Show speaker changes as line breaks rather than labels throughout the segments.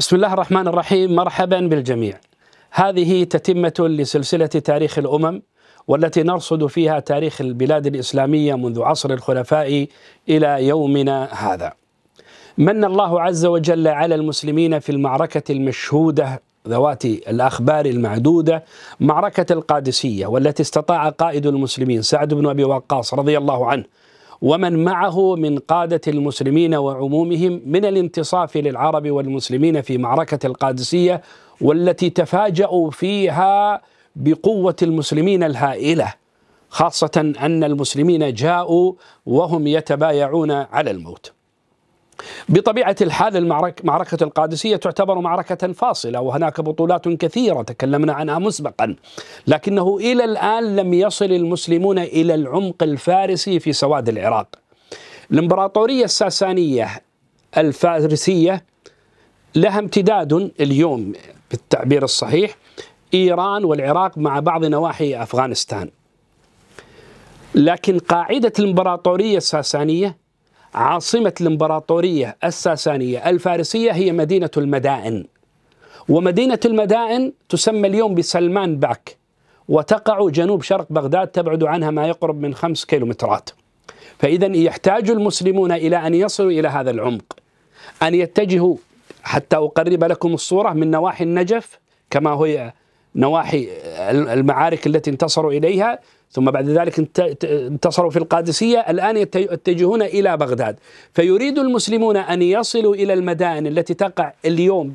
بسم الله الرحمن الرحيم مرحبا بالجميع. هذه تتمة لسلسلة تاريخ الأمم والتي نرصد فيها تاريخ البلاد الإسلامية منذ عصر الخلفاء إلى يومنا هذا. من الله عز وجل على المسلمين في المعركة المشهودة ذوات الأخبار المعدودة معركة القادسية والتي استطاع قائد المسلمين سعد بن أبي وقاص رضي الله عنه ومن معه من قادة المسلمين وعمومهم من الانتصاف للعرب والمسلمين في معركة القادسية والتي تفاجأوا فيها بقوة المسلمين الهائلة خاصة أن المسلمين جاءوا وهم يتبايعون على الموت بطبيعة الحال المعركة معركة القادسية تعتبر معركة فاصلة وهناك بطولات كثيرة تكلمنا عنها مسبقا لكنه إلى الآن لم يصل المسلمون إلى العمق الفارسي في سواد العراق الإمبراطورية الساسانية الفارسية لها امتداد اليوم بالتعبير الصحيح إيران والعراق مع بعض نواحي أفغانستان لكن قاعدة الإمبراطورية الساسانية عاصمة الإمبراطورية الساسانية الفارسية هي مدينة المدائن ومدينة المدائن تسمى اليوم بسلمان باك وتقع جنوب شرق بغداد تبعد عنها ما يقرب من خمس كيلومترات فإذا يحتاج المسلمون إلى أن يصلوا إلى هذا العمق أن يتجهوا حتى أقرب لكم الصورة من نواحي النجف كما هي نواحي المعارك التي انتصروا اليها ثم بعد ذلك انتصروا في القادسيه الان يتجهون الى بغداد فيريد المسلمون ان يصلوا الى المدائن التي تقع اليوم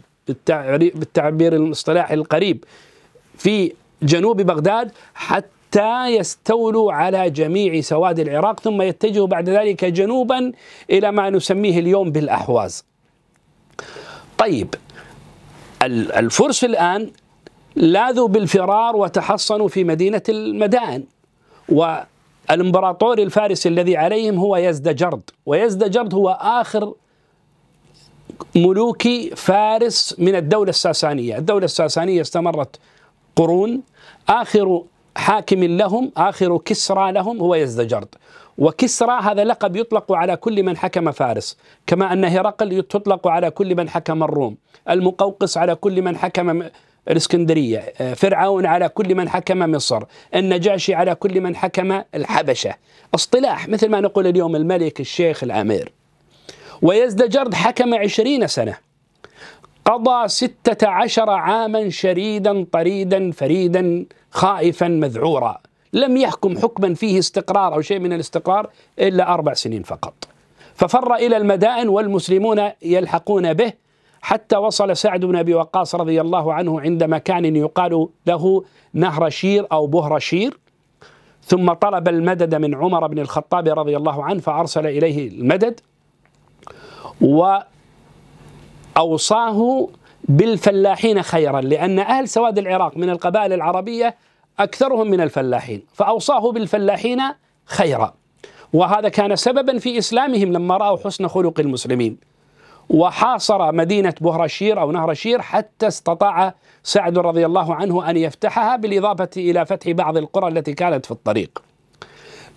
بالتعبير الاصطلاحي القريب في جنوب بغداد حتى يستولوا على جميع سواد العراق ثم يتجهوا بعد ذلك جنوبا الى ما نسميه اليوم بالاحواز. طيب الفرس الان لاذوا بالفرار وتحصنوا في مدينة المدائن والإمبراطور الفارسي الذي عليهم هو يزدجرد ويزدجرد هو آخر ملوك فارس من الدولة الساسانية الدولة الساسانية استمرت قرون آخر حاكم لهم آخر كسرى لهم هو يزدجرد وكسرى هذا لقب يطلق على كل من حكم فارس كما أن هرقل تطلق على كل من حكم الروم المقوقس على كل من حكم الإسكندرية آه، فرعون على كل من حكم مصر النجاشي على كل من حكم الحبشة اصطلاح مثل ما نقول اليوم الملك الشيخ الأمير ويزدجرد حكم عشرين سنة قضى ستة عشر عاما شريدا طريدا فريدا خائفا مذعورا لم يحكم حكما فيه استقرار أو شيء من الاستقرار إلا أربع سنين فقط ففر إلى المدائن والمسلمون يلحقون به حتى وصل سعد بن ابي وقاص رضي الله عنه عند مكان يقال له نهر شير او بهر شير ثم طلب المدد من عمر بن الخطاب رضي الله عنه فارسل اليه المدد واوصاه بالفلاحين خيرا لان اهل سواد العراق من القبائل العربيه اكثرهم من الفلاحين فاوصاه بالفلاحين خيرا وهذا كان سببا في اسلامهم لما راوا حسن خلق المسلمين وحاصر مدينة بهرشير أو نهر شير حتى استطاع سعد رضي الله عنه أن يفتحها بالإضافة إلى فتح بعض القرى التي كانت في الطريق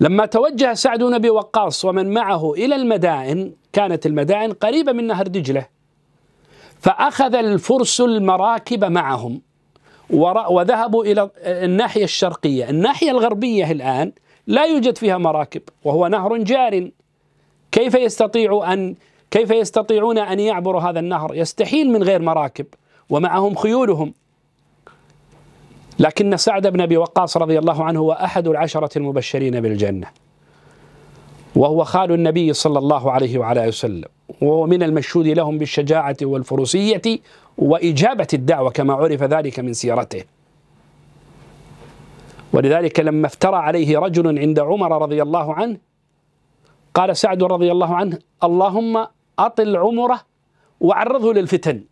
لما توجه سعد بن أبي وقاص ومن معه إلى المدائن كانت المدائن قريبة من نهر دجلة فأخذ الفرس المراكب معهم وذهبوا إلى الناحية الشرقية الناحية الغربية الآن لا يوجد فيها مراكب وهو نهر جار كيف يستطيع أن كيف يستطيعون أن يعبروا هذا النهر يستحيل من غير مراكب ومعهم خيولهم لكن سعد بن أبي وقاص رضي الله عنه هو أحد العشرة المبشرين بالجنة وهو خال النبي صلى الله عليه وعلى وسلم وهو من المشهود لهم بالشجاعة والفروسية وإجابة الدعوة كما عرف ذلك من سيرته ولذلك لما افترى عليه رجل عند عمر رضي الله عنه قال سعد رضي الله عنه اللهم أطل عمره وعرضه للفتن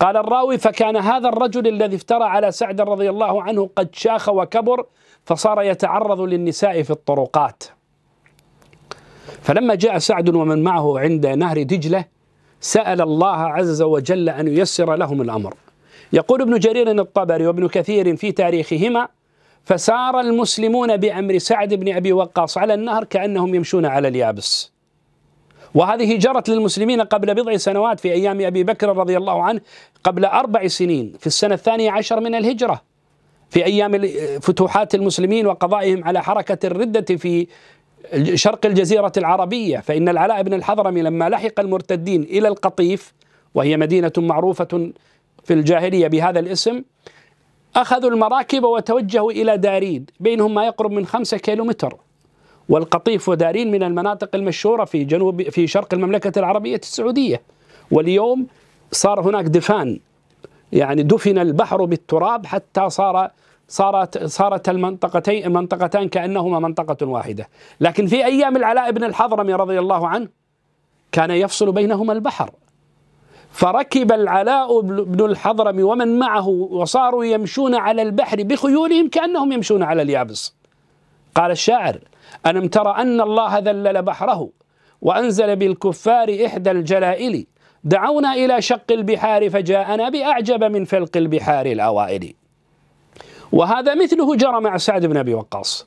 قال الراوي فكان هذا الرجل الذي افترى على سعد رضي الله عنه قد شاخ وكبر فصار يتعرض للنساء في الطرقات فلما جاء سعد ومن معه عند نهر دجله سأل الله عز وجل أن ييسر لهم الأمر يقول ابن جرير الطبري وابن كثير في تاريخهما فسار المسلمون بأمر سعد بن أبي وقاص على النهر كأنهم يمشون على اليابس وهذه جرت للمسلمين قبل بضع سنوات في أيام أبي بكر رضي الله عنه قبل أربع سنين في السنة الثانية عشر من الهجرة في أيام فتوحات المسلمين وقضائهم على حركة الردة في شرق الجزيرة العربية فإن العلاء بن الحضرمي لما لحق المرتدين إلى القطيف وهي مدينة معروفة في الجاهلية بهذا الاسم أخذوا المراكب وتوجهوا إلى داريد بينهم ما يقرب من خمسة كيلومتر والقطيف ودارين من المناطق المشهورة في جنوب في شرق المملكة العربية السعودية واليوم صار هناك دفان يعني دفن البحر بالتراب حتى صار صارت صارت المنطقتين المنطقتان كانهما منطقه واحده، لكن في ايام العلاء بن الحضرمي رضي الله عنه كان يفصل بينهما البحر. فركب العلاء بن الحضرمي ومن معه وصاروا يمشون على البحر بخيولهم كانهم يمشون على اليابس. قال الشاعر ألم ترى أن الله ذلل بحره وأنزل بالكفار إحدى الجلائل دعونا إلى شق البحار فجاءنا بأعجب من فلق البحار الأوائل وهذا مثله جرى مع سعد بن أبي وقاص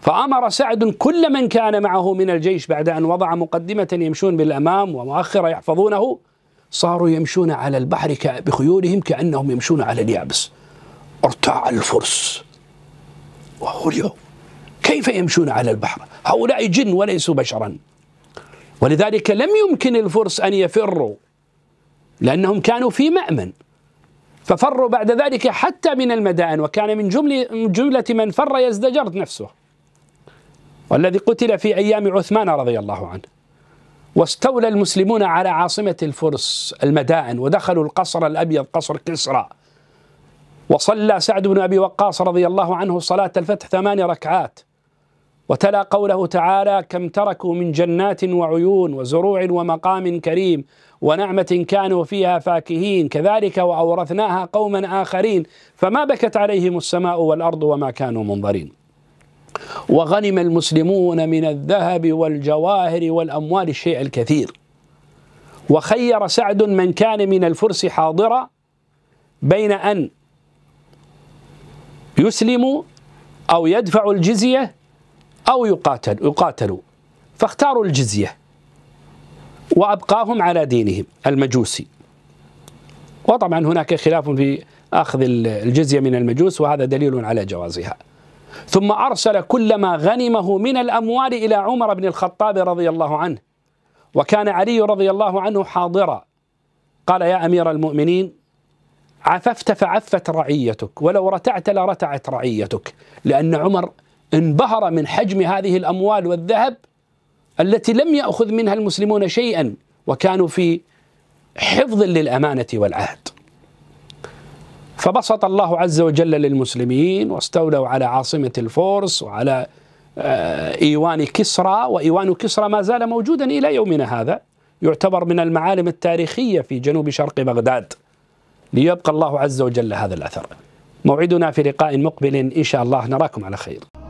فأمر سعد كل من كان معه من الجيش بعد أن وضع مقدمة يمشون بالأمام ومؤخرة يحفظونه صاروا يمشون على البحر بخيولهم كأنهم يمشون على اليابس ارتاع الفرس وهو اليوم كيف يمشون على البحر هؤلاء جن وليسوا بشرا ولذلك لم يمكن الفرس أن يفروا لأنهم كانوا في مأمن ففروا بعد ذلك حتى من المدائن وكان من جملة, من جملة من فر يزدجرت نفسه والذي قتل في أيام عثمان رضي الله عنه واستولى المسلمون على عاصمة الفرس المدائن ودخلوا القصر الأبيض قصر كسرى وصلى سعد بن أبي وقاص رضي الله عنه صلاة الفتح ثمان ركعات وتلا قوله تعالى كم تركوا من جنات وعيون وزروع ومقام كريم ونعمة كانوا فيها فاكهين كذلك وأورثناها قوما آخرين فما بكت عليهم السماء والأرض وما كانوا منظرين وغنم المسلمون من الذهب والجواهر والأموال الشيء الكثير وخير سعد من كان من الفرس حاضرا بين أن يسلم أو يدفع الجزية أو يقاتل يقاتلوا فاختاروا الجزية وأبقاهم على دينهم المجوسي وطبعا هناك خلاف في أخذ الجزية من المجوس وهذا دليل على جوازها ثم أرسل كل ما غنمه من الأموال إلى عمر بن الخطاب رضي الله عنه وكان علي رضي الله عنه حاضرا قال يا أمير المؤمنين عففت فعفت رعيتك ولو رتعت لرتعت رعيتك لأن عمر انبهر من حجم هذه الأموال والذهب التي لم يأخذ منها المسلمون شيئا وكانوا في حفظ للأمانة والعهد فبسط الله عز وجل للمسلمين واستولوا على عاصمة الفرس وعلى آه، إيوان كسرى وإيوان كسرى ما زال موجودا إلى يومنا هذا يعتبر من المعالم التاريخية في جنوب شرق بغداد ليبقى الله عز وجل هذا الأثر موعدنا في لقاء مقبل إن شاء الله نراكم على خير